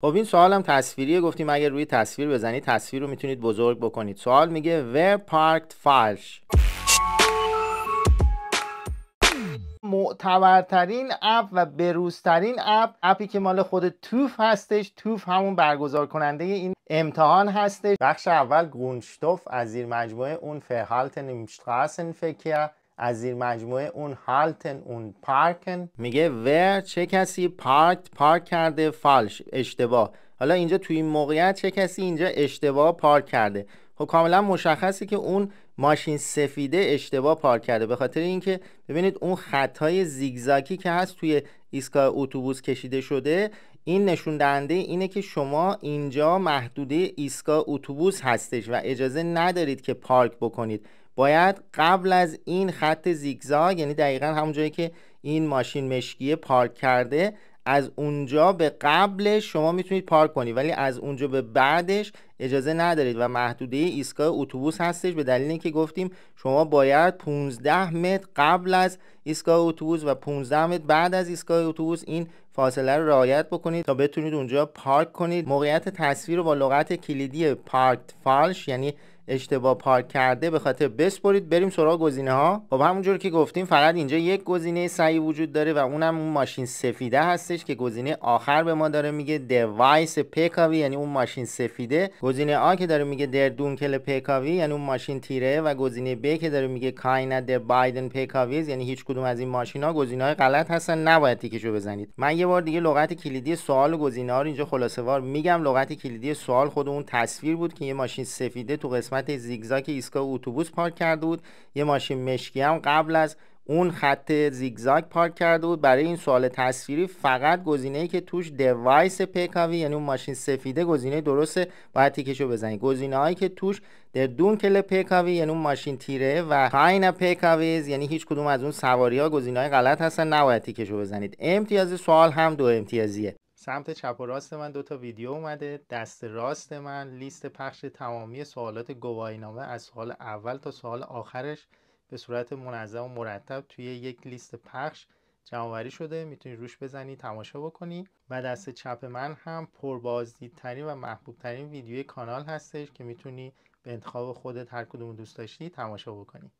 خب این سوالم تصویریه گفتیم اگر روی تصویر بزنید تصویر رو میتونید بزرگ بکنید سوال میگه where parked files معتبرترین اپ و بروزترین اپ اپی که مال خود توف هستش توف همون برگزار کننده این امتحان هستش بخش اول گونشتوف از زیر مجموعه اون فهالت نیمشتراسن فکر از زیر مجموعه اون هالتن اون پارکن میگه ور چه کسی پارک پارک کرده فالش اشتباه حالا اینجا توی این موقعیت چه کسی اینجا اشتباه پارک کرده خب کاملا مشخصه که اون ماشین سفیده اشتباه پارک کرده به خاطر اینکه ببینید اون خطای زیگزاکی که هست توی ایستگاه اتوبوس کشیده شده این نشون دهنده اینه که شما اینجا محدوده ایستگاه اتوبوس هستش و اجازه ندارید که پارک بکنید باید قبل از این خط زیگزاگ یعنی دقیقا همون جایی که این ماشین مشکی پارک کرده از اونجا به قبلش شما میتونید پارک کنید ولی از اونجا به بعدش اجازه ندارید و محدوده ایستگاه اتوبوس هستش به دلیل اینکه گفتیم شما باید 15 متر قبل از ایستگاه اتوبوس و 15 متر بعد از ایستگاه اتوبوس این فاصله رو رعایت بکنید تا بتونید اونجا پارک کنید موقعیت تصویر رو با لغت کلیدی پارک فالش یعنی اشتباه پارک کرده به خاطر بسپرید بریم سراغ گزینه ها خب همونجور که گفتیم فقط اینجا یک گزینه سعی وجود داره و اونم اون ماشین سفیده هستش که گزینه آخر به ما داره میگه دوایس پیکاوی یعنی اون ماشین سفیده گزینه آ که داره میگه در دونکل پیکاوی یعنی اون ماشین تیره و گزینه ب که داره میگه کاینا بایدن پیکاویز یعنی هیچ کدوم از این ماشینا های غلط هستن نباید تیکشو بزنید من یه بار دیگه لغت کلیدی سوال و گزینه ها رو اینجا خلاصه وار میگم لغت کلیدی سوال خود اون تصویر بود که یه ماشین سفیده تو قسمت زیگزاگ ایستگاه اتوبوس پارک کرده بود یه ماشین مشکی هم قبل از اون خط زیگزاگ پارک کرده بود برای این سوال تصویری فقط گزینه‌ای که توش دیوایس پیکاوی یعنی اون ماشین سفیده گزینه درسته باید تیکشو بزنید هایی که توش در کل پیکاوی یعنی اون ماشین تیره و کاین پیکاویز یعنی هیچ کدوم از اون سواری ها های غلط هستن نباید تیکشو بزنید امتیاز سوال هم دو امتیازیه سمت چپ و راست من دو تا ویدیو اومده دست راست من لیست پخش تمامی سوالات گواهینامه از سوال اول تا سوال آخرش به صورت منظم و مرتب توی یک لیست پخش جمعوری شده میتونی روش بزنی تماشا بکنی و دست چپ من هم پربازدیدترین و محبوبترین ویدیوی کانال هستش که میتونی به انتخاب خودت هر کدوم دوست داشتی تماشا بکنی